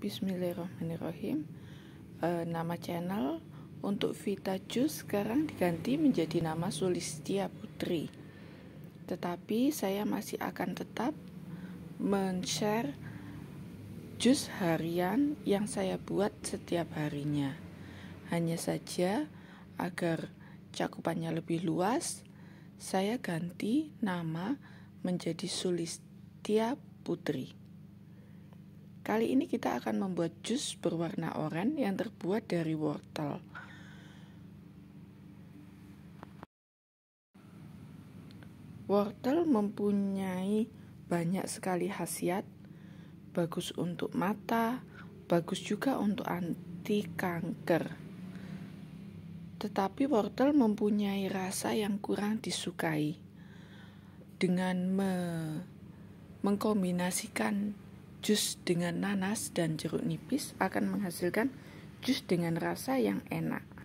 Bismillahirrahmanirrahim. E, nama channel untuk Vita Jus sekarang diganti menjadi nama Sulistia Putri. Tetapi saya masih akan tetap men-share jus harian yang saya buat setiap harinya. Hanya saja agar cakupannya lebih luas, saya ganti nama menjadi Sulistia Putri. Kali ini kita akan membuat jus berwarna oranye yang terbuat dari wortel. Wortel mempunyai banyak sekali khasiat, bagus untuk mata, bagus juga untuk anti kanker tetapi wortel mempunyai rasa yang kurang disukai. Dengan me mengkombinasikan jus dengan nanas dan jeruk nipis akan menghasilkan jus dengan rasa yang enak.